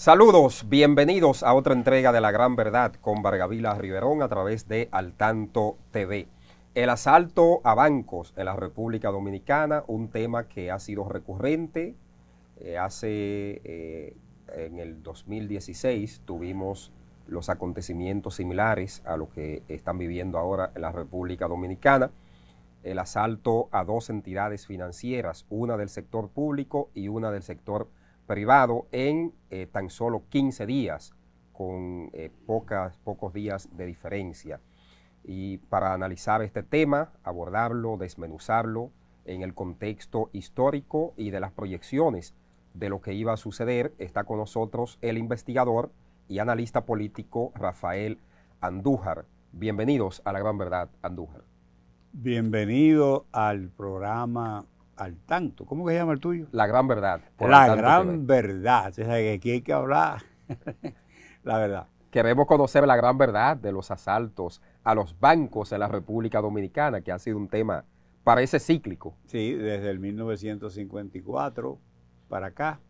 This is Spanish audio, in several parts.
Saludos, bienvenidos a otra entrega de La Gran Verdad con Vargavila Riverón a través de Al Tanto TV. El asalto a bancos en la República Dominicana, un tema que ha sido recurrente. Eh, hace eh, en el 2016 tuvimos los acontecimientos similares a lo que están viviendo ahora en la República Dominicana. El asalto a dos entidades financieras, una del sector público y una del sector privado en eh, tan solo 15 días, con eh, pocos días de diferencia. Y para analizar este tema, abordarlo, desmenuzarlo en el contexto histórico y de las proyecciones de lo que iba a suceder, está con nosotros el investigador y analista político Rafael Andújar. Bienvenidos a la gran verdad, Andújar. Bienvenido al programa al tanto. ¿Cómo que se llama el tuyo? La gran verdad. La gran verdad. O aquí hay que hablar la verdad. Queremos conocer la gran verdad de los asaltos a los bancos en la República Dominicana, que ha sido un tema, parece cíclico. Sí, desde el 1954 para acá.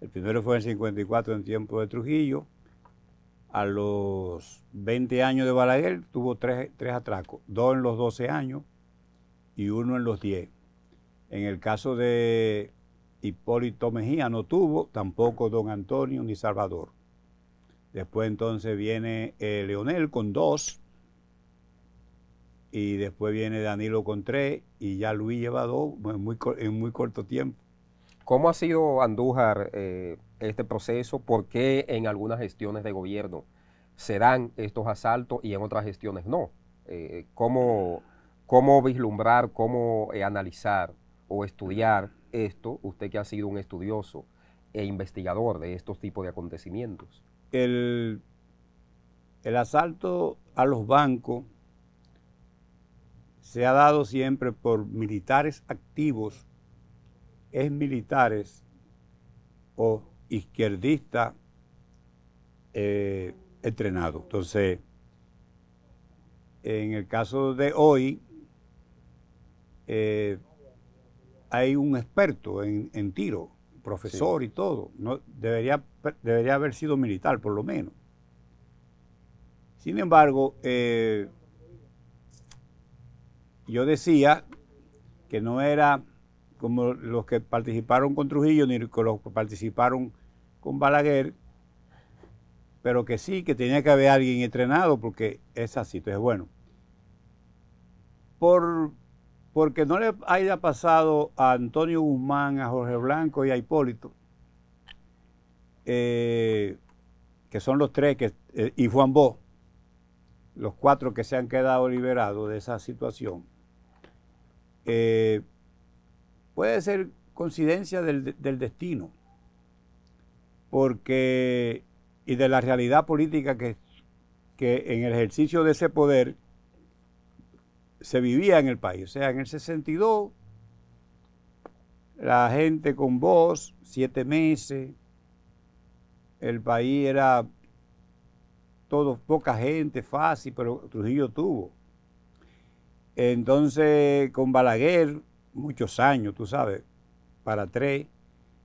El primero fue en 54 en tiempo de Trujillo. A los 20 años de Balaguer tuvo tres, tres atracos, dos en los 12 años y uno en los 10. En el caso de Hipólito Mejía no tuvo, tampoco don Antonio ni Salvador. Después entonces viene eh, Leonel con dos, y después viene Danilo con tres, y ya Luis lleva dos en muy, muy corto tiempo. ¿Cómo ha sido Andújar eh, este proceso? ¿Por qué en algunas gestiones de gobierno serán estos asaltos y en otras gestiones no? Eh, ¿cómo, vislumbrar, cómo analizar o estudiar esto, usted que ha sido un estudioso e investigador de estos tipos de acontecimientos? El, el asalto a los bancos se ha dado siempre por militares activos, exmilitares militares o izquierdistas eh, entrenados. Entonces, en el caso de hoy, eh, hay un experto en, tiro, profesor y todo. No, debería, debería haber sido militar, por lo menos. Sin embargo, eh, yo decía que no era como los que participaron con Trujillo ni con los que participaron con Balaguer, pero que sí, que tenía que haber alguien entrenado porque es así. es bueno, por porque no le haya pasado a Antonio Guzmán, a Jorge Blanco y a Hipólito, eh, que son los tres, eh, y Juan Bo, los cuatro que se han quedado liberados de esa situación, eh, puede ser coincidencia del, destino, porque, y de la realidad política que, que en el ejercicio de ese poder, se vivía en el país. O sea, en el 62, la gente con voz, siete meses, el país era todo poca gente, fácil, pero Trujillo tuvo. Entonces, con Balaguer, muchos años, tú sabes, para tres.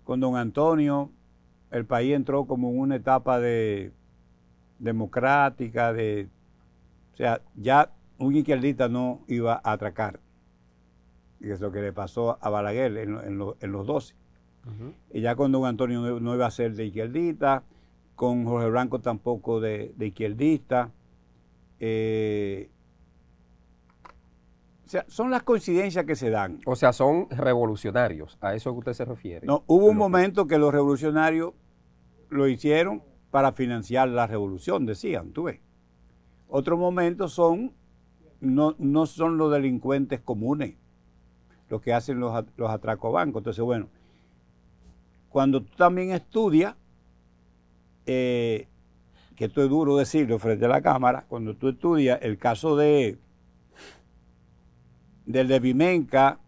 Con don Antonio, el país entró como en una etapa de democrática, de, o sea, ya un izquierdista no iba a atracar. Y es lo que le pasó a Balaguer en, los 12. Y ya con Don Antonio no, iba a ser de izquierdista, con Jorge Blanco tampoco de, izquierdista. Eh, o sea, son las coincidencias que se dan. O sea, son revolucionarios, a eso que usted se refiere. No, hubo un momento que los revolucionarios lo hicieron para financiar la revolución, decían, tú ves. Otro momento son no, no son los delincuentes comunes los que hacen los, los a bancos. Entonces, bueno, cuando tú también estudias, eh, que esto es duro decirlo frente a la cámara, cuando tú estudias el caso de del de Vimenca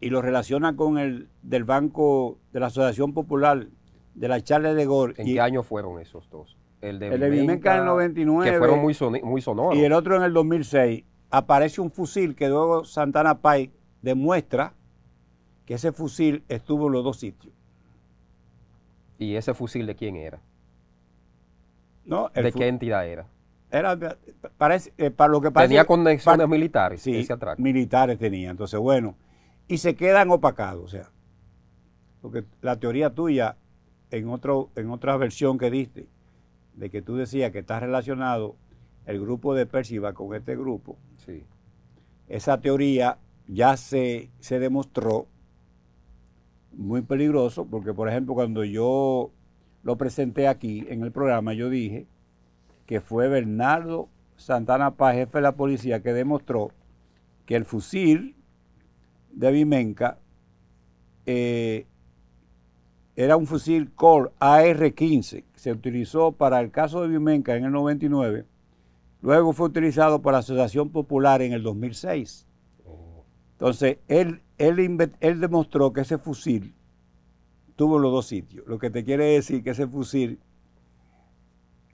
y lo relaciona con el del Banco de la Asociación Popular de la Charles de Gor, ¿En qué año fueron esos dos? El de, en el 99. Que fueron muy, son, muy sonoros. Y el otro en el 2006. Aparece un fusil que luego Santana Pay demuestra que ese fusil estuvo en los dos sitios. ¿Y ese fusil de quién era? No, ¿De qué entidad era? parece, eh, para lo que Tenía conexiones militares, militares tenía. Entonces, bueno, y se quedan opacados, o sea, porque la teoría tuya en, otro, en otra versión que diste, de que tú decías que está relacionado el grupo de Persiva con este grupo. Sí. Esa teoría ya se, se demostró muy peligroso, porque por ejemplo cuando yo lo presenté aquí en el programa, yo dije que fue Bernardo Santana Paz, jefe de la policía, que demostró que el fusil de Vimenca eh, era un fusil Core AR-15 que se utilizó para el caso de Vimenca en el 99, luego fue utilizado para Asociación Popular en el 2006. Entonces, él, él, él demostró que ese fusil tuvo los dos sitios. Lo que te quiere decir que ese fusil,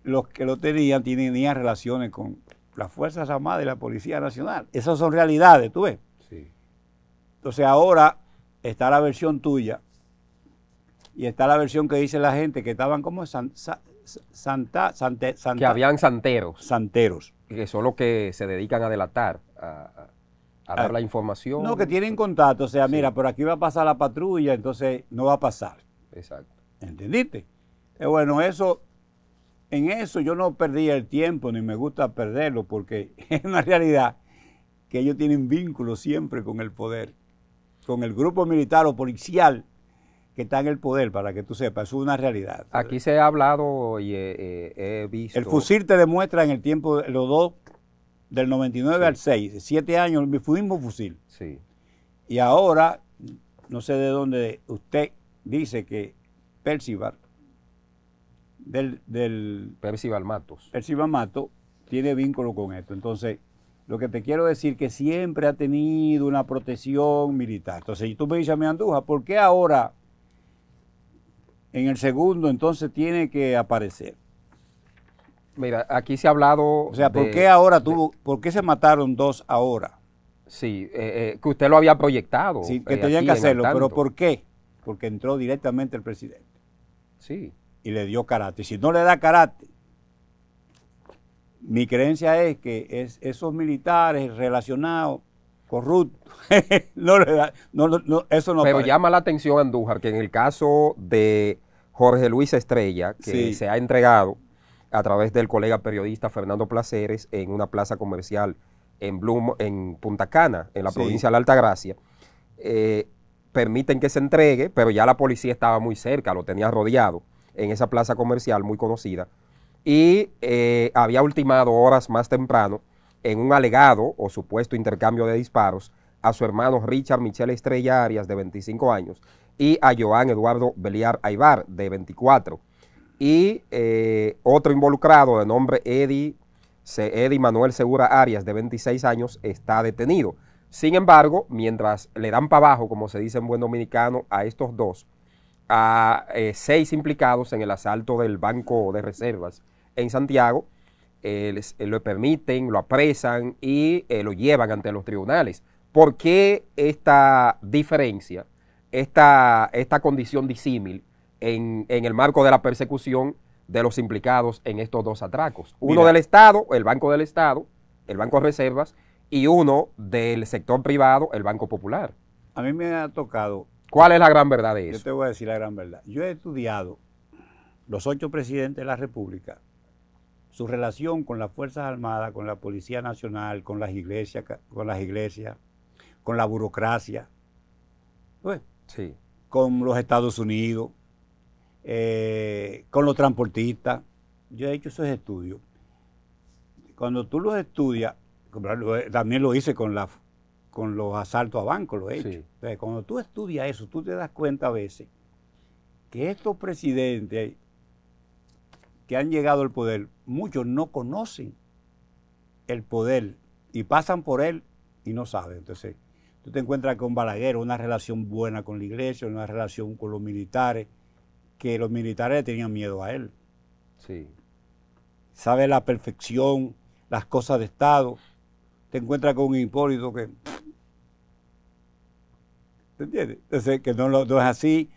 los que lo tenían, tenían relaciones con las Fuerzas Armadas y la Policía Nacional. Esas son realidades, tú ves. Sí. Entonces, ahora está la versión tuya y está la versión que dice la gente que estaban como santa, Que habían santeros. Santeros. Que son los que se dedican a delatar, a, dar ah, la información. No, que tienen contacto. O sea, mira, por aquí va a pasar la patrulla, entonces no va a pasar. Exacto. ¿Entendiste? Eh, bueno, eso, en eso yo no perdí el tiempo, ni me gusta perderlo, porque es una realidad que ellos tienen vínculo siempre con el poder, con el grupo militar o policial que está en el poder, para que tú sepas, es una realidad. Aquí se ha hablado y eh, eh, he, visto. El fusil te demuestra en el tiempo, los dos, del 99 al 6, siete años, el mismo fusil. Sí. Y ahora, no sé de dónde usted dice que Percival, del. del Percival Matos. Percival Matos tiene vínculo con esto. Entonces, lo que te quiero decir que siempre ha tenido una protección militar. Entonces, y tú me dices a mi ¿por qué ahora en el segundo entonces tiene que aparecer. Mira, aquí se ha hablado... O sea, ¿por qué ahora tuvo, por qué se mataron dos ahora? Sí, eh, eh, que usted lo había proyectado. Sí, que eh, tenían que hacerlo, pero ¿por qué? Porque entró directamente el presidente. Sí. Y le dio karate. Si no le da karate, mi creencia es que es, esos militares relacionados corrupto. no, no, no, eso no Pero llama la atención, Andújar, que en el caso de Jorge Luis Estrella, que se ha entregado a través del colega periodista Fernando Placeres en una plaza comercial en, Punta Cana, en la provincia de la Altagracia, eh, permiten que se entregue, pero ya la policía estaba muy cerca, lo tenía rodeado en esa plaza comercial muy conocida, y eh, había ultimado horas más temprano en un alegado o supuesto intercambio de disparos a su hermano Richard Michel Estrella Arias, de 25 años, y a Joan Eduardo Beliar Aibar, de 24. Y eh, otro involucrado de nombre Eddie, Eddie Manuel Segura Arias, de 26 años, está detenido. Sin embargo, mientras le dan para abajo, como se dice en buen dominicano, a estos dos, a eh, seis implicados en el asalto del Banco de Reservas en Santiago, eh, eh, lo permiten, lo apresan y eh, lo llevan ante los tribunales. ¿Por qué esta diferencia, esta, esta condición disímil en, el marco de la persecución de los implicados en estos dos atracos? Uno del Estado, el Banco del Estado, el Banco de Reservas, y uno del sector privado, el Banco Popular. A mí me ha tocado ¿Cuál es la gran verdad de eso? Yo te voy a decir la gran verdad. Yo he estudiado los ocho presidentes de la República su relación con las Fuerzas Armadas, con la Policía Nacional, con las iglesias, con las iglesias, con la burocracia, pues, sí. con los Estados Unidos, eh, con los transportistas. Yo he hecho esos estudios. Cuando tú los estudias, también lo hice con, con los asaltos a bancos, lo he hecho. Entonces, cuando tú estudias eso, tú te das cuenta a veces que estos presidentes que han llegado al poder, muchos no conocen el poder y pasan por él y no saben. Entonces, tú te encuentras con Balaguer, una relación buena con la iglesia, una relación con los militares, que los militares tenían miedo a él. Sí. Sabe la perfección, las cosas de Estado. Te encuentras con un Hipólito que... entiendes? Entonces, que no es así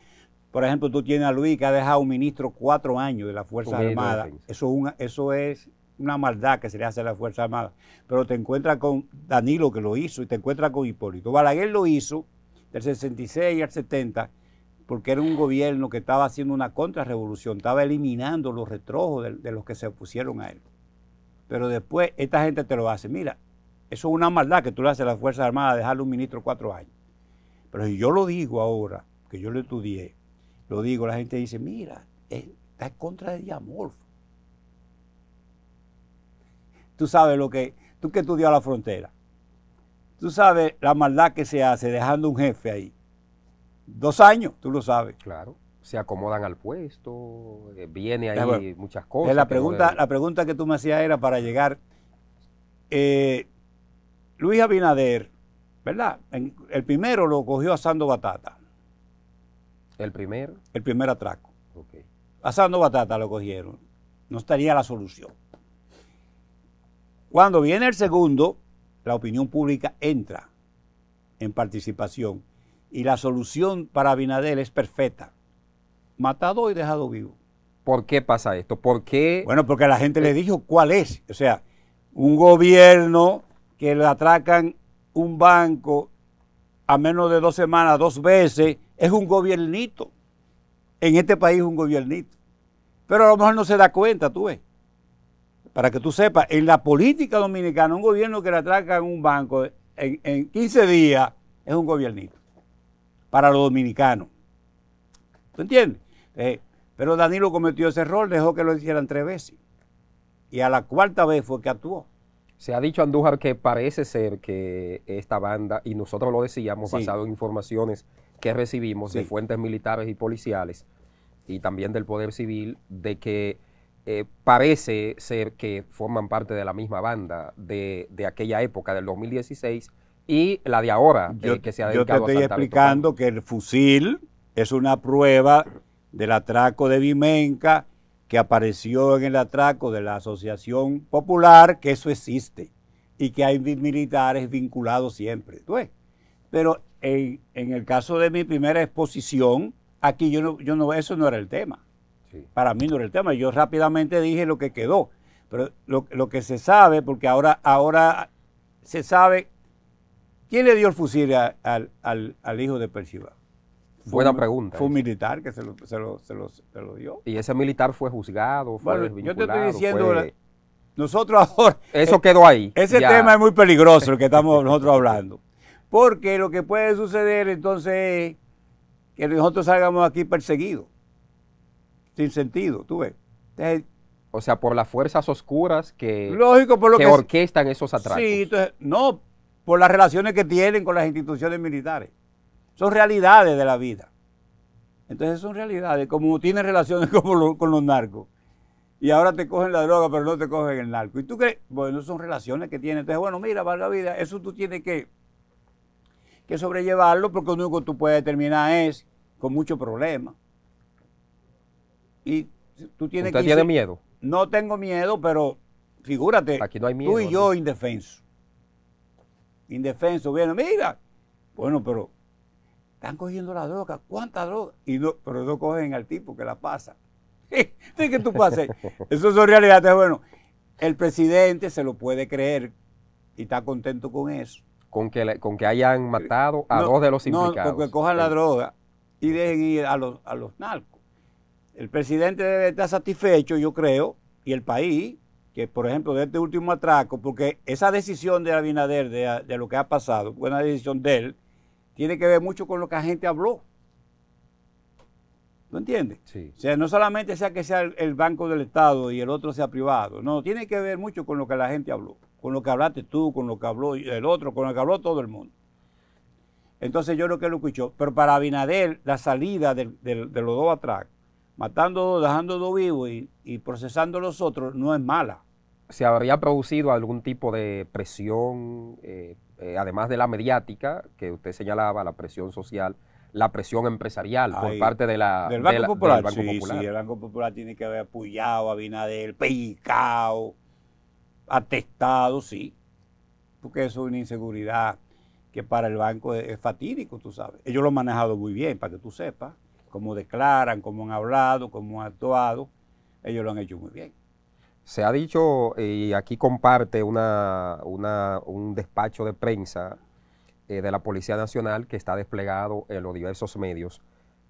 por ejemplo, tú tienes a Luis que ha dejado un ministro cuatro años de la Fuerza Armada. Eso, es una maldad que se le hace a la Fuerza Armada. Pero te encuentras con Danilo que lo hizo y te encuentras con Hipólito. Balaguer lo hizo del 66 al 70 porque era un gobierno que estaba haciendo una contrarrevolución, estaba eliminando los retrojos de, de, los que se opusieron a él. Pero después esta gente te lo hace. Mira, eso es una maldad que tú le haces a la Fuerza Armada dejarle un ministro cuatro años. Pero si yo lo digo ahora, que yo lo estudié, lo digo, la gente dice, mira, eh, está en contra de Diamorfo. Tú sabes lo que, tú que a la frontera, tú sabes la maldad que se hace dejando un jefe ahí. Dos años, tú lo sabes. Claro, se acomodan al puesto, eh, viene ahí muchas cosas. La pregunta, la pregunta que tú me hacías era para llegar. Eh, Luis Abinader, ¿verdad? el primero lo cogió asando batata. ¿El primero? El primer atraco. Okay. Asando batata lo cogieron. No estaría la solución. Cuando viene el segundo, la opinión pública entra en participación y la solución para Binadel es perfecta. Matado y dejado vivo. ¿Por qué pasa esto? ¿Por qué? Bueno, porque la gente le eh. dijo cuál es. O sea, un gobierno que le atracan un banco a menos de dos semanas, dos veces, es un gobiernito. En este país es un gobiernito. Pero a lo mejor no se da cuenta, tú ves. Para que tú sepas, en la política dominicana, un gobierno que le atraca en un banco en, 15 días es un gobiernito. Para los dominicanos. ¿Tú entiendes? Eh, pero Danilo cometió ese error, dejó que lo hicieran tres veces. Y a la cuarta vez fue que actuó. Se ha dicho Andújar que parece ser que esta banda, y nosotros lo decíamos basado en informaciones que recibimos de fuentes militares y policiales y también del Poder Civil, de que eh, parece ser que forman parte de la misma banda de, aquella época, del 2016, y la de ahora, eh, que se ha dedicado Yo te estoy explicando que el fusil es una prueba del atraco de Vimenca apareció en el atraco de la Asociación Popular, que eso existe y que hay militares vinculados siempre. pero en, el caso de mi primera exposición, aquí yo no, yo no eso no era el tema. Para mí no era el tema. Yo rápidamente dije lo que quedó. Pero lo, lo, que se sabe, porque ahora, ahora se sabe quién le dio el fusil al, al, al hijo de Percival. Buena pregunta. Fue un militar que se lo, dio. ¿Y ese militar fue juzgado? Fue yo te estoy diciendo, nosotros ahora... Eso quedó ahí. Ese tema es muy peligroso el que estamos nosotros hablando. Porque lo que puede suceder entonces es que nosotros salgamos aquí perseguidos. Sin sentido, tú ves. o sea, por las fuerzas oscuras que, lógico, por lo que, orquestan esos atracos. Sí, entonces, no, por las relaciones que tienen con las instituciones militares. Son realidades de la vida. Entonces son realidades, como tienes relaciones con los, con los narcos. Y ahora te cogen la droga, pero no te cogen el narco. ¿Y tú qué Bueno, son relaciones que tienen. Entonces, bueno, mira, valga la vida, eso tú tienes que, que sobrellevarlo porque lo único que tú puedes determinar es con mucho problema. Y tú tienes que. que... tiene miedo? No tengo miedo, pero figúrate, Aquí no hay miedo, tú y yo indefenso. Indefenso, bueno, mira, bueno, pero están cogiendo la droga, ¿cuánta droga? Y no, pero no cogen al tipo que la pasa. ¿De que tú pases? Eso son realidades. Bueno, el presidente se lo puede creer y está contento con eso. Con que, con que hayan matado a dos de los implicados. No, con que cojan la droga y dejen ir a los, narcos. El presidente debe estar satisfecho, yo creo, y el país, que por ejemplo de este último atraco, porque esa decisión de Abinader de, de lo que ha pasado, fue una decisión de él, tiene que ver mucho con lo que la gente habló. ¿Tú entiendes? Sí. O sea, no solamente sea que sea el, banco del Estado y el otro sea privado. No, tiene que ver mucho con lo que la gente habló. Con lo que hablaste tú, con lo que habló el otro, con lo que habló todo el mundo. Entonces yo lo que lo escuchó. Pero para Abinader, la salida de los dos atrás, matando dos, dejando dos vivos y, procesando a los otros, no es mala. ¿Se habría producido algún tipo de presión eh, eh, además de la mediática, que usted señalaba, la presión social, la presión empresarial por parte de la, del Banco, Popular. sí, el Banco Popular tiene que haber apoyado a Binader, pellicado, atestado, sí, porque eso es una inseguridad que para el banco es, es fatídico, tú sabes. Ellos lo han manejado muy bien, para que tú sepas, cómo declaran, cómo han hablado, cómo han actuado, ellos lo han hecho muy bien. Se ha dicho, y aquí comparte un despacho de prensa eh, de la Policía Nacional que está desplegado en los diversos medios,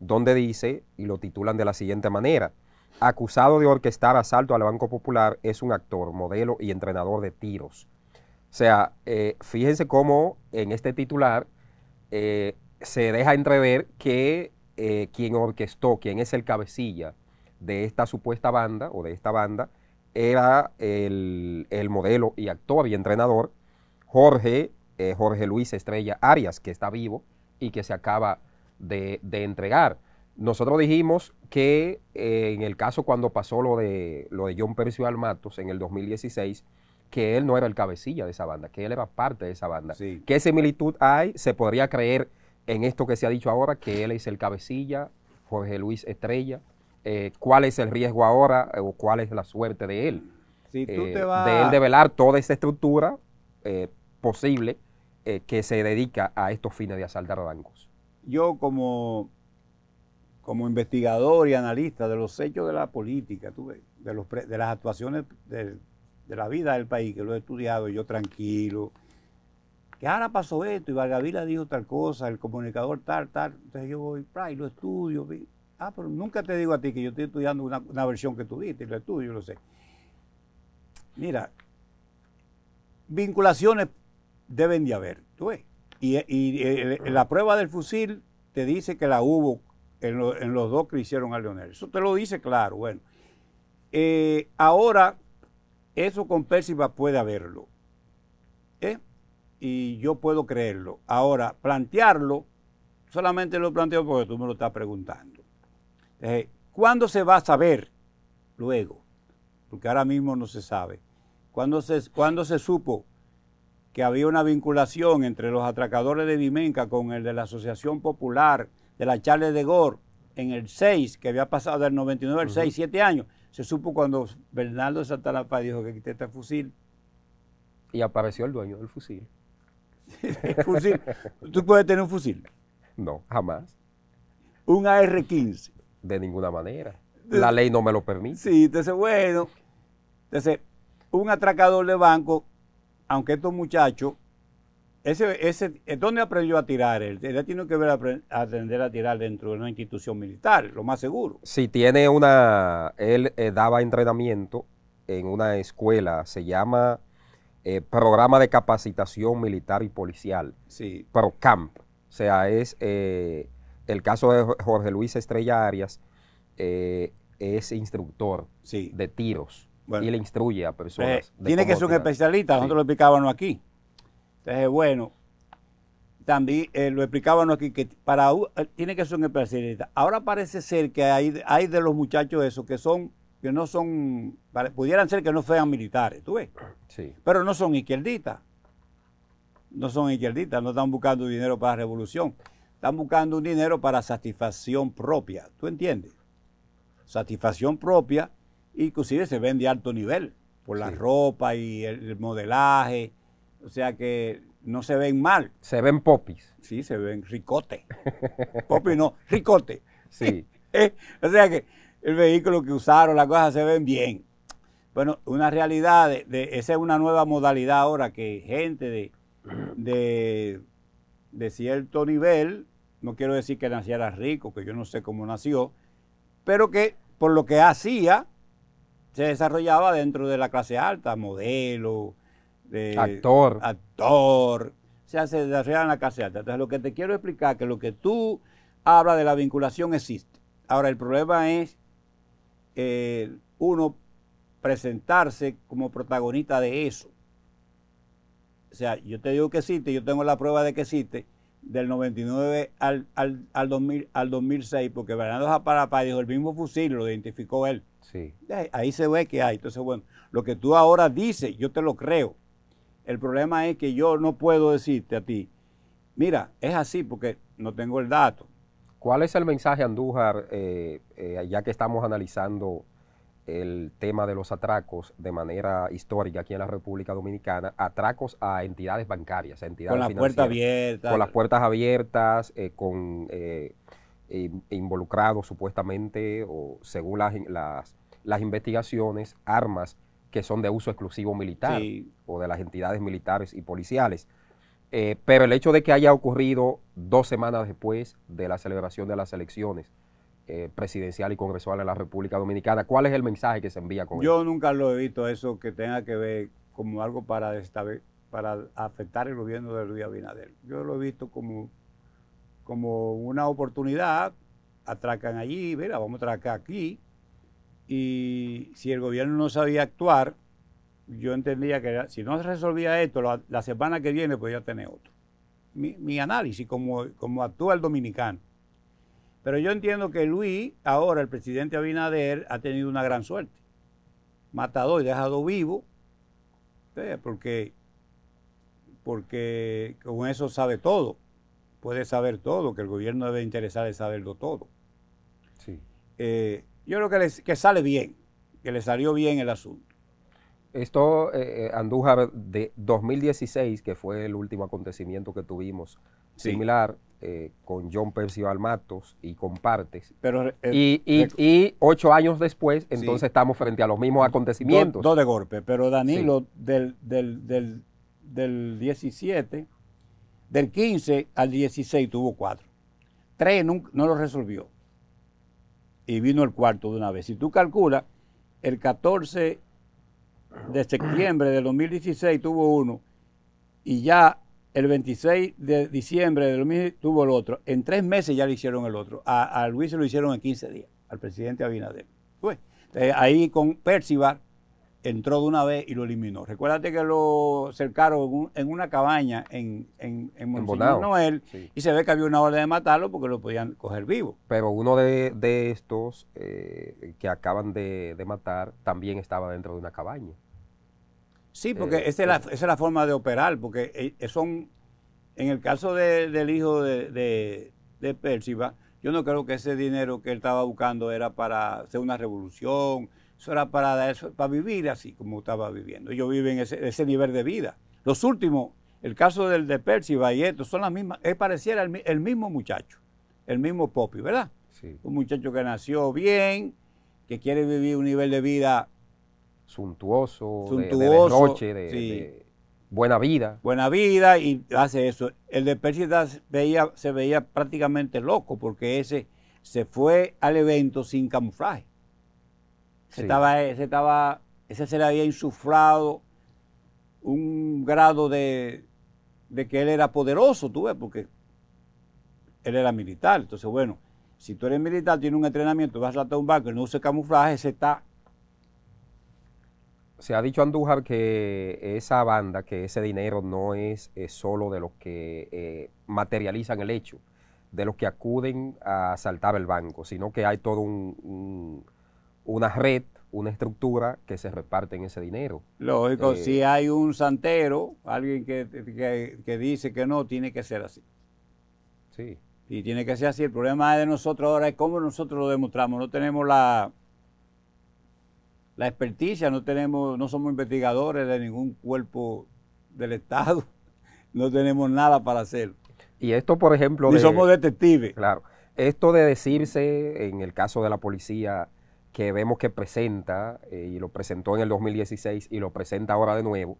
donde dice, y lo titulan de la siguiente manera, acusado de orquestar asalto al Banco Popular, es un actor, modelo y entrenador de tiros. O sea, eh, fíjense cómo en este titular eh, se deja entrever que quien orquestó, quien es el cabecilla de esta supuesta banda o de esta banda, era el, modelo y actor y entrenador Jorge, eh, Jorge Luis Estrella Arias, que está vivo y que se acaba de, entregar. Nosotros dijimos que eh, en el caso cuando pasó lo de, lo de John Percio Matos en el 2016, que él no era el cabecilla de esa banda, que él era parte de esa banda. ¿Qué similitud hay? Se podría creer en esto que se ha dicho ahora, que él es el cabecilla, Jorge Luis Estrella, eh, cuál es el riesgo ahora eh, o cuál es la suerte de él. Si eh, De él develar toda esa estructura posible que se dedica a estos fines de asaltar bancos. Yo como, como investigador y analista de los hechos de la política, de, las actuaciones de la vida del país, que lo he estudiado yo tranquilo, que ahora pasó esto y Vargavila dijo tal cosa, el comunicador tal, tal, entonces yo voy y lo estudio, vi, Ah, pero nunca te digo a ti que yo estoy estudiando una, versión que tú diste, lo estudio, yo lo sé. Mira, vinculaciones deben de haber, tú ves. Y, eh, eh, la prueba del fusil te dice que la hubo en, los dos que hicieron a Leonel. Eso te lo dice claro, bueno. Eh, ahora, eso con Persiba puede haberlo. ¿eh? Y yo puedo creerlo. Ahora, plantearlo, solamente lo planteo porque tú me lo estás preguntando. Eh, ¿Cuándo se va a saber? Luego, porque ahora mismo no se sabe. ¿Cuándo se, supo que había una vinculación entre los atracadores de Vimenca con el de la Asociación Popular de la Charles de Gor, en el 6, que había pasado del 99 al 6, 7 años? Se supo cuando Bernardo Santalapa dijo que quité este fusil. Y apareció el dueño del fusil. fusil. ¿Tú puedes tener un fusil? No, jamás. Un AR-15 de ninguna manera. La ley no me lo permite. Sí, entonces, bueno, entonces, un atracador de banco, aunque estos muchachos, ese, ese, ¿eh, ¿dónde aprendió a tirar él? Él tiene que ver a aprender a tirar dentro de una institución militar, lo más seguro. si tiene una, él eh, daba entrenamiento en una escuela, se llama eh, Programa de Capacitación Militar y Policial, sí. Camp. O sea, es el caso de Jorge Luis Estrella Arias eh, es instructor de tiros y le instruye a personas. Eh, tiene que ser un especialista, nosotros lo explicábamos aquí. Entonces, bueno, también eh, lo explicábamos aquí que para tiene que ser un especialista. Ahora parece ser que hay, de los muchachos esos que son que no son, pudieran ser que no sean militares, ¿tú ves? Sí. Pero no son izquierdistas. No son izquierdistas, no están buscando dinero para la revolución. Están buscando un dinero para satisfacción propia, ¿tú entiendes? Satisfacción propia, inclusive se ven de alto nivel por la ropa y el modelaje, o sea que no se ven mal. Se ven popis. Sí, se ven ricote. popis no, ricote. Sí. Eh, o sea que el vehículo que usaron, las cosas se ven bien. Bueno, una realidad, de, esa es una nueva modalidad ahora que gente de de cierto nivel, no quiero decir que naciera rico, que yo no sé cómo nació, pero que por lo que hacía, se desarrollaba dentro de la clase alta, modelo, de, actor. Actor. O sea, se desarrollaba en la clase alta. Entonces, lo que te quiero explicar es que lo que tú hablas de la vinculación existe. Ahora, el problema es eh, uno presentarse como protagonista de eso. O sea, yo te digo que existe, yo tengo la prueba de que existe del 99 al, 2000, al 2006, porque Bernardo Japarapá dijo el mismo fusil, lo identificó él. Sí. Ahí, se ve que hay. Entonces, bueno, lo que tú ahora dices, yo te lo creo. El problema es que yo no puedo decirte a ti, mira, es así porque no tengo el dato. ¿Cuál es el mensaje, Andújar, eh, eh, ya que estamos analizando el tema de los atracos de manera histórica aquí en la República Dominicana, atracos a entidades bancarias, a entidades financieras. Con las puertas abiertas. Con las puertas abiertas, eh, con eh, involucrados supuestamente, o según las, las, investigaciones, armas que son de uso exclusivo militar o de las entidades militares y policiales. Eh, pero el hecho de que haya ocurrido dos semanas después de la celebración de las elecciones, eh, presidencial y congresual de la República Dominicana. ¿Cuál es el mensaje que se envía con Yo nunca lo he visto eso que tenga que ver como algo para, para afectar el gobierno de Luis Abinader. Yo lo he visto como, como una oportunidad, atracan allí, mira, vamos a atracar aquí, y si el gobierno no sabía actuar, yo entendía que si no se resolvía esto, la, semana que viene pues ya tener otro. Mi, mi análisis, como, como actúa el dominicano. Pero yo entiendo que Luis, ahora el presidente Abinader, ha tenido una gran suerte. Matado y dejado vivo, porque, porque con eso sabe todo. Puede saber todo, que el gobierno debe interesar en saberlo todo. Sí. Eh, yo creo que, que sale bien, que le salió bien el asunto. Esto, eh, eh, Andújar, de 2016, que fue el último acontecimiento que tuvimos similar eh, con John Percival Matos y con partes eh, eh, y, ocho años después, entonces estamos frente a los mismos acontecimientos. Dos de golpe, pero Danilo, del, 17, del 15 al 16 tuvo cuatro. Tres no, lo resolvió. Y vino el cuarto de una vez. Si tú calculas, el 14 de septiembre del 2016 tuvo uno. Y ya el 26 de diciembre de 2000 tuvo el otro. En tres meses ya le hicieron el otro. A, Luis se lo hicieron en 15 días, al presidente Abinader. Pues, eh, ahí con Percival entró de una vez y lo eliminó. Recuérdate que lo cercaron en, una cabaña en, en, en Noel y se ve que había una orden de matarlo porque lo podían coger vivo. Pero uno de, estos eh, que acaban de matar también estaba dentro de una cabaña. Sí, eh, porque eh. esa, es la, forma de operar, porque eh, son, en el caso del hijo de, de, yo no creo que ese dinero que él estaba buscando era para hacer una revolución, eso era para, para vivir así como estaba viviendo. Ellos viven ese, ese nivel de vida. Los últimos, el caso del de persiva y esto, son las mismas, es pareciera el, mismo muchacho, el mismo Poppy, ¿verdad? Sí. Un muchacho que nació bien, que quiere vivir un nivel de vida suntuoso, de, de, buena vida. Buena vida y hace eso. El de Pérsidas veía, se veía prácticamente loco porque ese se fue al evento sin camuflaje. Se estaba, estaba, ese se le había insuflado un grado de, que él era poderoso, tú ves, porque él era militar. Entonces, bueno, si tú eres militar, tienes un entrenamiento, vas a tratar un barco no usa camuflaje, se está se ha dicho Andújar que eh, esa banda, que ese dinero no es, eh, solo de los que eh, materializan el hecho, de los que acuden a asaltar el banco, sino que hay toda un, una red, una estructura que se reparte en ese dinero. Lógico, si hay un santero, alguien que, que, que dice que no, tiene que ser así. Sí. Y tiene que ser así. El problema de nosotros ahora es cómo nosotros lo demostramos. No tenemos la, la experticia, no tenemos, no somos investigadores de ningún cuerpo del Estado, no tenemos nada para hacer. Y esto, por ejemplo... Ni somos detectives. Claro. Esto de decirse, en el caso de la policía, que vemos que presenta, eh, y lo presentó en el 2016 y lo presenta ahora de nuevo,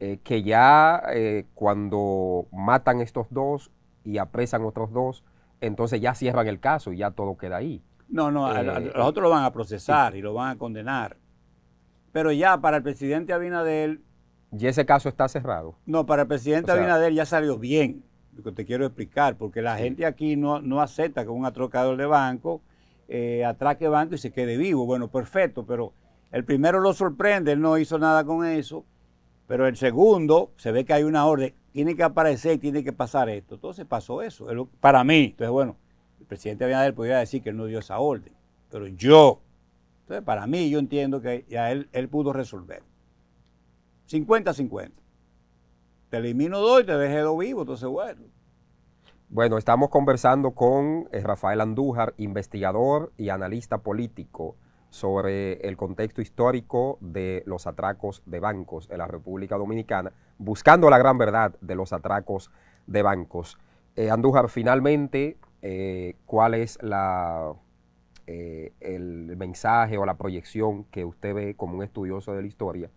eh, que ya eh, cuando matan estos dos y apresan otros dos, entonces ya cierran el caso y ya todo queda ahí. No, no, los otros lo van a procesar y lo van a condenar. Pero ya para el presidente Abinader... ¿Y ese caso está cerrado? No, para el presidente Abinader ya salió bien, lo que te quiero explicar, porque la gente aquí no, no acepta que un atrocador de banco eh, atraque banco y se quede vivo. Bueno, perfecto, pero el primero lo sorprende, él no hizo nada con eso, pero el segundo se ve que hay una orden, tiene que aparecer, tiene que pasar esto. Entonces pasó eso, para mí. Entonces, bueno, el presidente Abinader podría decir que él no dio esa orden, pero yo entonces, para mí, yo entiendo que ya él, él pudo resolver. 50-50. Te elimino dos y te dejo dos vivos, entonces bueno. Bueno, estamos conversando con eh, Rafael Andújar, investigador y analista político sobre el contexto histórico de los atracos de bancos en la República Dominicana, buscando la gran verdad de los atracos de bancos. Eh, Andújar, finalmente, eh, ¿cuál es la eh, el mensaje o la proyección que usted ve como un estudioso de la historia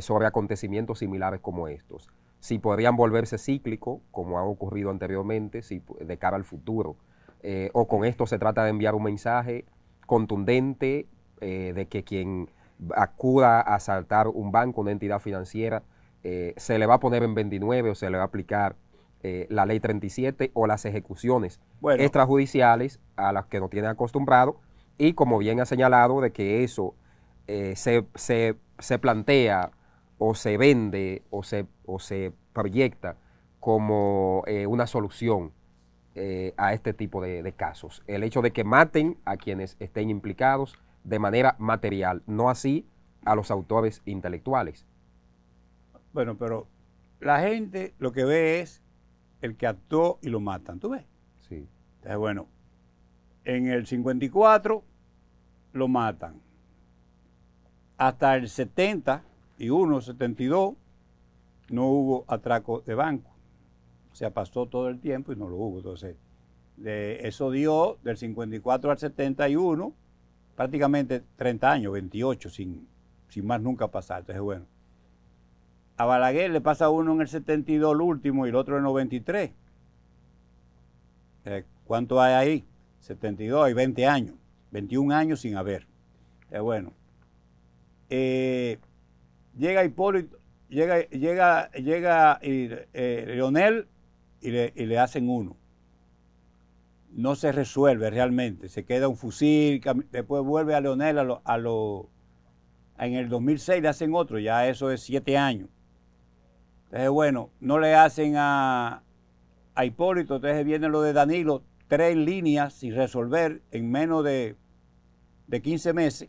sobre acontecimientos similares como estos. Si podrían volverse cíclicos, como ha ocurrido anteriormente, si, de cara al futuro. Eh, o con esto se trata de enviar un mensaje contundente eh, de que quien acuda a asaltar un banco, una entidad financiera, se le va a poner en 29 o se le va a aplicar eh, la ley 37 o las ejecuciones extrajudiciales a las que no tienen acostumbrado y como bien ha señalado de que eso eh, se, plantea o se vende o se, o se proyecta como eh, una solución a este tipo de, de casos. El hecho de que maten a quienes estén implicados de manera material, no así a los autores intelectuales. Bueno, pero la gente lo que ve es el que actuó y lo matan. ¿Tú ves? Sí. Entonces, bueno, en el 54 lo matan. Hasta el 71, 72, no hubo atraco de banco. O sea, pasó todo el tiempo y no lo hubo. Entonces, eso dio del 54 al 71, prácticamente 30 años, 28, sin, sin más nunca pasar. Entonces, bueno, a Balaguer le pasa uno en el 72, el último, y el otro en el 93. Eh, ¿Cuánto hay ahí? 72, hay 20 años. 21 años sin haber. Eh, bueno. Eh, llega Hipólito, llega, llega, llega y, Leonel y le, hacen uno no se resuelve realmente. Se queda un fusil, después vuelve a Leonel a lo, en el 2006 le hacen otro, ya eso es siete años. Entonces, eh, bueno, no le hacen a, Hipólito, entonces viene lo de Danilo, tres líneas sin resolver en menos de, de 15 meses.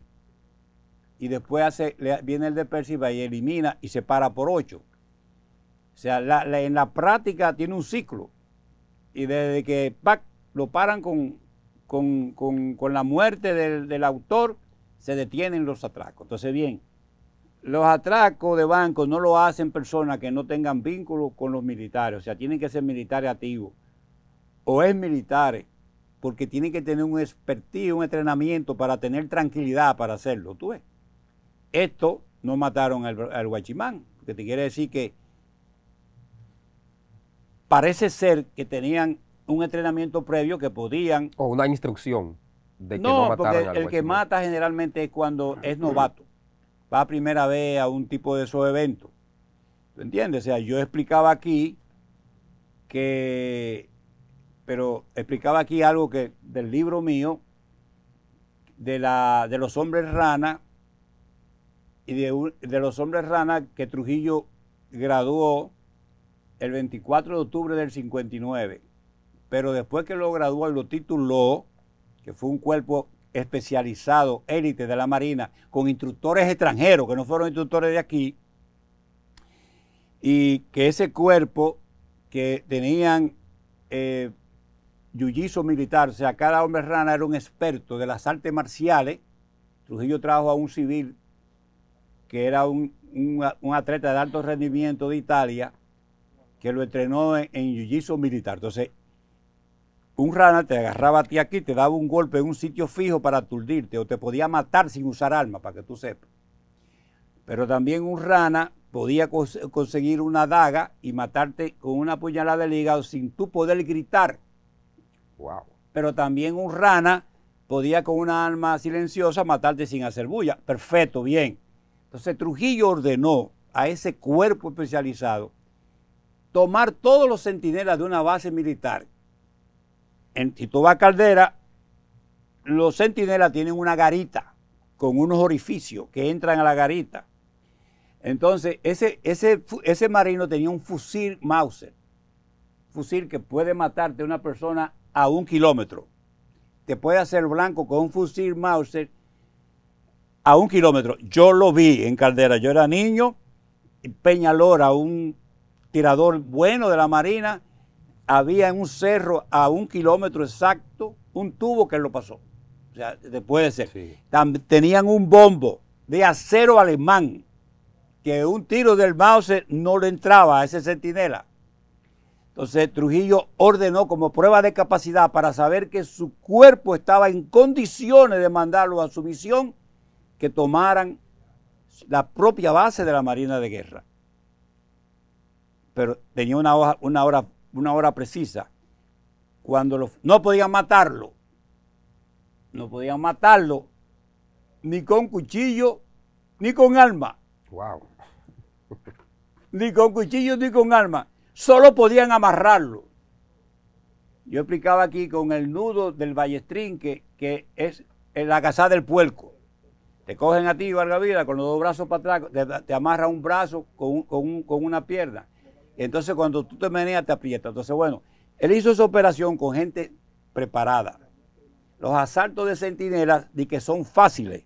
Y después hace, viene el de Perciba y elimina y se para por ocho. O sea, en la práctica tiene un ciclo. Y desde que lo paran con, con, la muerte del, del autor, se detienen los atracos. Entonces, bien, los atracos de bancos no lo hacen personas que no tengan vínculo con los militares, o sea, tienen que ser militares activos o es militares, porque tienen que tener un expertise, un entrenamiento para tener tranquilidad para hacerlo, tú Esto no mataron al, guachimán, que te quiere decir que parece ser que tenían un entrenamiento previo que podían... O una instrucción de que no, no porque el que mata generalmente es cuando es ah. novato va primera vez a un tipo de esos eventos. ¿Tú entiendes? O sea, yo explicaba aquí que, pero explicaba aquí algo que del libro mío, de, la, de los hombres rana, y de, los hombres rana que Trujillo graduó el 24 de octubre del 59. Pero después que lo graduó y lo tituló, que fue un cuerpo especializado élite de la Marina, con instructores extranjeros que no fueron instructores de aquí, y que ese cuerpo que tenían eh, militar, o sea, cada hombre rana era un experto de las artes marciales, Trujillo trajo a un civil que era un, atleta de alto rendimiento de Italia, que lo entrenó en, en militar. Entonces, un rana te agarraba a ti aquí, te daba un golpe en un sitio fijo para aturdirte o te podía matar sin usar arma, para que tú sepas. Pero también un rana podía conseguir una daga y matarte con una puñalada del hígado sin tú poder gritar. Wow. Pero también un rana podía con una arma silenciosa matarte sin hacer bulla. Perfecto, bien. Entonces Trujillo ordenó a ese cuerpo especializado tomar todos los centinelas de una base militar en a Caldera, los centinelas tienen una garita con unos orificios que entran a la garita. Entonces, ese, ese, ese marino tenía un fusil Mauser, fusil que puede matarte a una persona a un kilómetro. Te puede hacer blanco con un fusil Mauser a un kilómetro. Yo lo vi en Caldera, yo era niño, Peñalora, un tirador bueno de la Marina, había en un cerro a un kilómetro exacto un tubo que lo pasó. O sea, puede ser. tenían un bombo de acero alemán que un tiro del Mauser no le entraba a ese centinela. Entonces Trujillo ordenó como prueba de capacidad para saber que su cuerpo estaba en condiciones de mandarlo a su misión, que tomaran la propia base de la Marina de Guerra. Pero tenía una, una hora una hora precisa, cuando no podían matarlo, no podían matarlo ni con cuchillo ni con arma. Wow. ni con cuchillo ni con alma Solo podían amarrarlo. Yo explicaba aquí con el nudo del ballestrín que, que es la casa del puerco. Te cogen a ti, Vargas Vida, con los dos brazos para atrás, te, amarra un brazo con una pierna entonces, cuando tú te meneas, te aprietas. Entonces, bueno, él hizo esa operación con gente preparada. Los asaltos de centinelas di que son fáciles,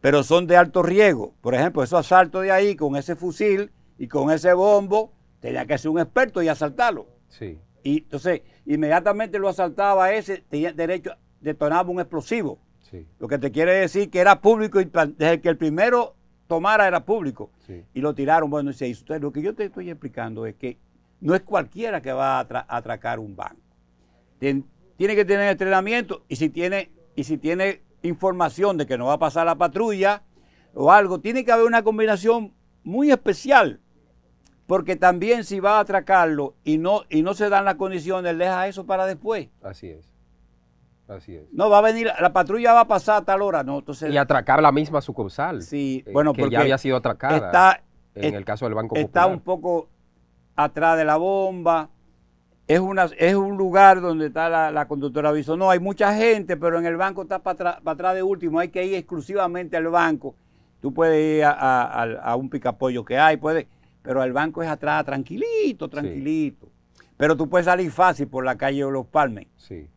pero son de alto riesgo. Por ejemplo, esos asaltos de ahí con ese fusil y con ese bombo, tenía que ser un experto y asaltarlo. Sí. Y entonces, inmediatamente lo asaltaba ese, tenía derecho, detonaba un explosivo. Sí. Lo que te quiere decir que era público y desde que el primero tomara era público. Y lo tiraron, bueno, y se hizo. Entonces, lo que yo te estoy explicando es que no es cualquiera que va a atracar un banco. tiene que tener entrenamiento y si tiene, y si tiene información de que no va a pasar la patrulla o algo, tiene que haber una combinación muy especial. Porque también si va a atracarlo y no, y no se dan las condiciones, deja eso para después. Así es. No, va a venir, la patrulla va a pasar a tal hora, ¿no? Entonces, y atracar la misma sucursal. Sí, eh, bueno, porque ya había sido atracada. Está, en el caso del Banco Está un poco atrás de la bomba. Es, es un lugar donde está la, conductora aviso No, hay mucha gente, pero en el banco está para, atrás de último. Hay que ir exclusivamente al banco. Tú puedes ir a, un picapollo que hay, puedes, pero el banco es atrás, tranquilito, tranquilito. Pero tú puedes salir fácil por la calle de Los Palmes. Sí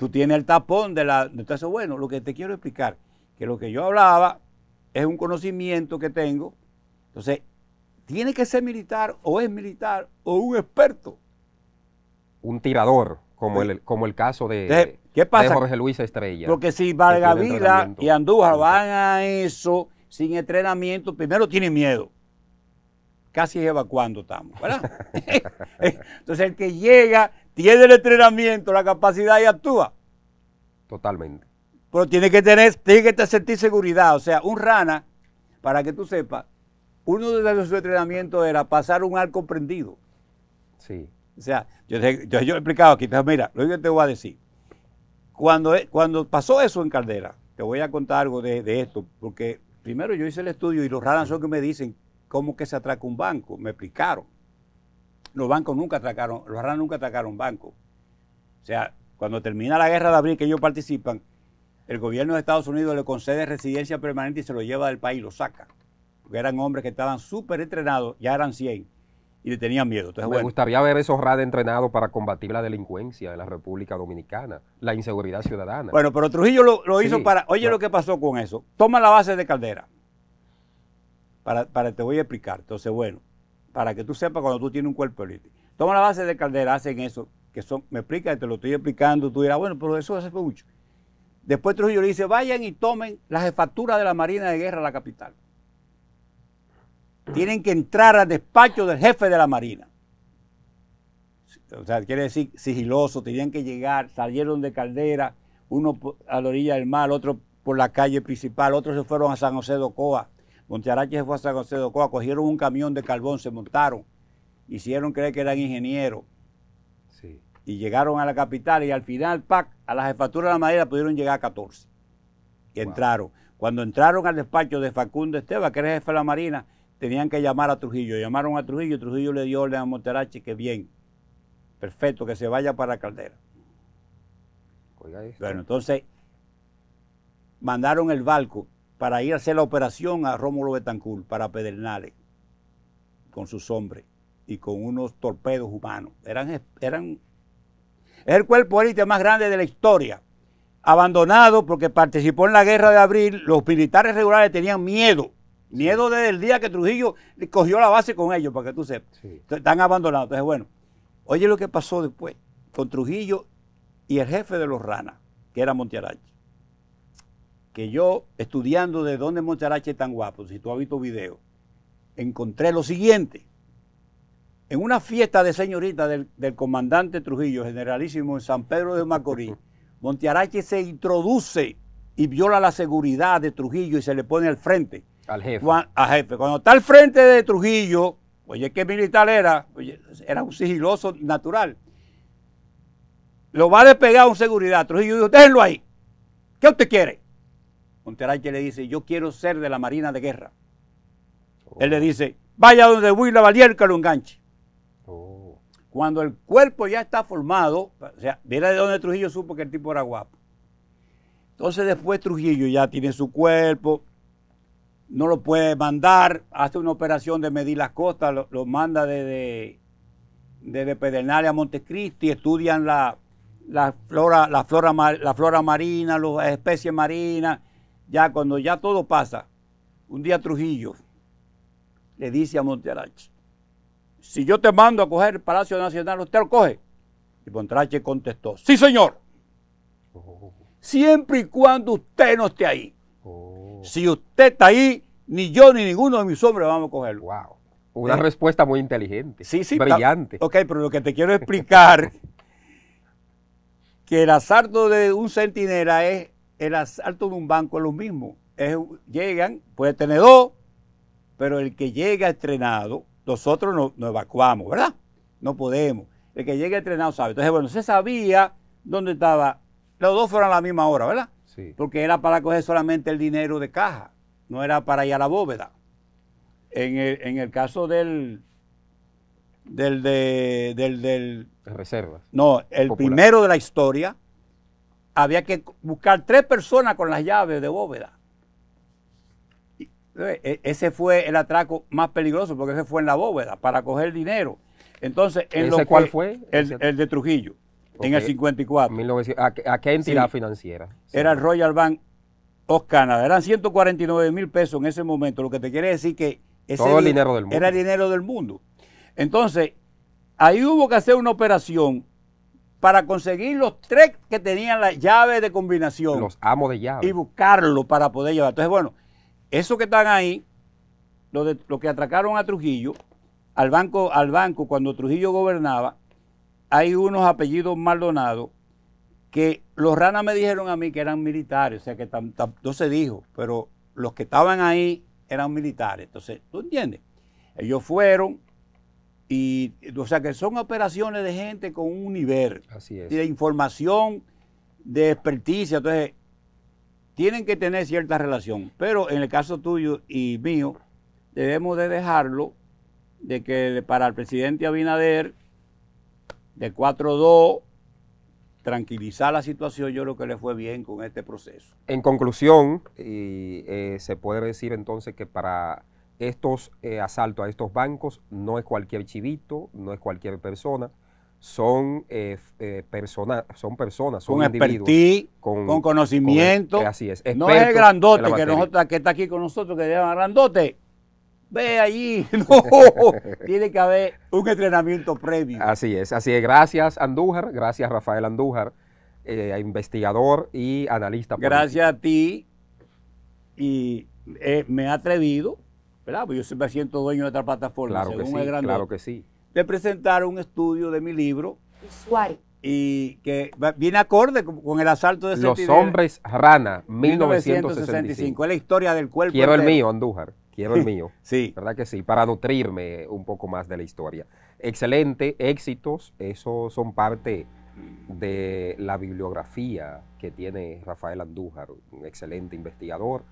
tú tienes el tapón de la... Entonces, bueno, lo que te quiero explicar, que lo que yo hablaba es un conocimiento que tengo. Entonces, tiene que ser militar o es militar o un experto. Un tirador, como, el, como el caso de, Jorge Luis Estrella. Porque si Vargavila y Andújar van a eso sin entrenamiento, primero tienen miedo. Casi evacuando estamos, ¿verdad? Entonces el que llega tiene el entrenamiento, la capacidad y actúa. Totalmente. Pero tiene que tener, tiene que sentir seguridad. O sea, un rana, para que tú sepas, uno de sus entrenamientos era pasar un arco prendido. Sí. O sea, yo, he explicado aquí, mira, lo que te voy a decir. Cuando, eh, cuando pasó eso en Caldera, te voy a contar algo de, esto, porque primero yo hice el estudio y los ranas son que me dicen cómo que se atraca un banco, me explicaron los bancos nunca atacaron, los RAN nunca atacaron bancos. O sea, cuando termina la guerra de abril que ellos participan, el gobierno de Estados Unidos le concede residencia permanente y se lo lleva del país, lo saca. Porque eran hombres que estaban súper entrenados, ya eran 100, y le tenían miedo. Entonces, Me gustaría ver esos RAD entrenados para combatir la delincuencia de la República Dominicana, la inseguridad ciudadana. Bueno, pero Trujillo lo, hizo para... Oye lo que pasó con eso. Toma la base de Caldera. Para, para, te voy a explicar. Entonces, bueno, para que tú sepas cuando tú tienes un cuerpo político. Toma la base de Caldera, hacen eso, que son, me explica, te lo estoy explicando, tú dirás, bueno, pero eso hace mucho. Después Trujillo le dice, vayan y tomen la jefatura de la Marina de Guerra a la capital. Tienen que entrar al despacho del jefe de la Marina. O sea, quiere decir sigiloso, tenían que llegar, salieron de Caldera, uno a la orilla del mar, otro por la calle principal, otros se fueron a San José de Ocoa Monterachi se fue a San José de cogieron un camión de carbón, se montaron, hicieron creer que eran ingenieros. Y llegaron a la capital y al final, PAC, a la jefatura de la madera pudieron llegar a 14. Y entraron. Cuando entraron al despacho de Facundo Esteba, que era jefe de la Marina, tenían que llamar a Trujillo. Llamaron a Trujillo, Trujillo le dio orden a Monterachi que bien, perfecto, que se vaya para Caldera. bueno, entonces mandaron el barco para ir a hacer la operación a Rómulo Betancourt, para Pedernales, con sus hombres y con unos torpedos humanos. Eran, el cuerpo élite más grande de la historia. Abandonado porque participó en la guerra de abril, los militares regulares tenían miedo. Miedo desde el día que Trujillo cogió la base con ellos, para que tú sepas. Están abandonados. Entonces, bueno, oye lo que pasó después con Trujillo y el jefe de los Rana, que era Montiarachi que yo, estudiando de dónde es tan guapo, si tú has visto video, encontré lo siguiente. En una fiesta de señorita del, comandante Trujillo, generalísimo en San Pedro de Macorís, Montearache se introduce y viola la seguridad de Trujillo y se le pone al frente. Al jefe. Cuando, al jefe. Cuando está al frente de Trujillo, oye, ¿qué militar era? era un sigiloso natural. Lo va a despegar un seguridad. Trujillo dijo, déjenlo ahí. ¿Qué usted quiere? que le dice, yo quiero ser de la Marina de Guerra. Oh. Él le dice, vaya donde voy la Valier que lo enganche. Oh. Cuando el cuerpo ya está formado, o sea, mira de dónde Trujillo supo que el tipo era guapo. Entonces después Trujillo ya tiene su cuerpo, no lo puede mandar, hace una operación de medir las costas, lo, manda desde, desde Pedernales a Montecristi, estudian la, flora, la flora, la flora marina, las especies marinas, ya cuando ya todo pasa, un día Trujillo le dice a Montearache, si yo te mando a coger el Palacio Nacional, ¿usted lo coge? Y Montearache contestó, sí señor, siempre y cuando usted no esté ahí. Si usted está ahí, ni yo ni ninguno de mis hombres vamos a cogerlo. Wow. Una eh, respuesta muy inteligente. Sí, sí. Brillante. Ok, pero lo que te quiero explicar, que el asalto de un centinela es el asalto de un banco es lo mismo. llegan, puede tener dos, pero el que llega estrenado, nosotros no, nos evacuamos, ¿verdad? No podemos. El que llega estrenado sabe. Entonces, bueno, se sabía dónde estaba. Los dos fueron a la misma hora, ¿verdad? Sí. Porque era para coger solamente el dinero de caja, no era para ir a la bóveda. En el, caso del, del, de, del, Reservas. No, el primero de la historia había que buscar tres personas con las llaves de bóveda. E, ese fue el atraco más peligroso porque ese fue en la bóveda para coger dinero. Entonces, en ¿Ese lo cuál fue? El, de Trujillo, en el 54. ¿a, qué entidad financiera? Era el Royal Bank of Canada. Eran 149 mil pesos en ese momento, lo que te quiere decir que Todo el dinero del mundo. era el dinero del mundo. Entonces, ahí hubo que hacer una operación para conseguir los tres que tenían la llave de combinación. Los amo de llave. Y buscarlo para poder llevar. Entonces, bueno, esos que están ahí, los, que atracaron a Trujillo, al banco, al banco cuando Trujillo gobernaba, hay unos apellidos Maldonado que los ranas me dijeron a mí que eran militares, o sea que no se dijo, pero los que estaban ahí eran militares. Entonces, ¿tú entiendes? Ellos fueron, y, o sea que son operaciones de gente con un nivel Así es. de información, de experticia. Entonces, tienen que tener cierta relación. Pero en el caso tuyo y mío, debemos de dejarlo de que para el presidente Abinader, de 4-2, tranquilizar la situación, yo creo que le fue bien con este proceso. En conclusión, eh, se puede decir entonces que para estos eh, asaltos a estos bancos no es cualquier chivito, no es cualquier persona, son, eh, eh, personas, son personas, son con individuos. con, conocimiento. así es. No es el grandote que, que está aquí con nosotros, que se llama grandote. Ve ahí. tiene que haber un entrenamiento previo. Así es, así es. Gracias, Andújar. Gracias, Rafael Andújar, investigador y analista. Gracias a ti. Y me ha atrevido pues yo siempre siento dueño de otra plataforma, claro según que sí, Claro De presentar un estudio de mi libro. Y que viene acorde con el asalto de Los hombres rana, 1965. Es la historia del cuerpo. Quiero el mío, Andújar. Quiero el mío. sí. ¿Verdad que sí? Para nutrirme un poco más de la historia. Excelente, éxitos. Eso son parte de la bibliografía que tiene Rafael Andújar, un excelente investigador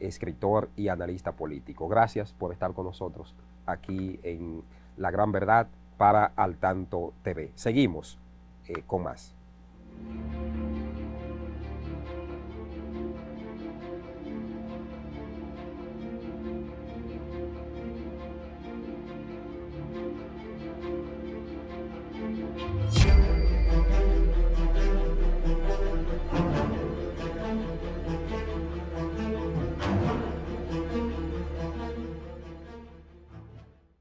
escritor y analista político. Gracias por estar con nosotros aquí en La Gran Verdad para Al Tanto TV. Seguimos eh, con más.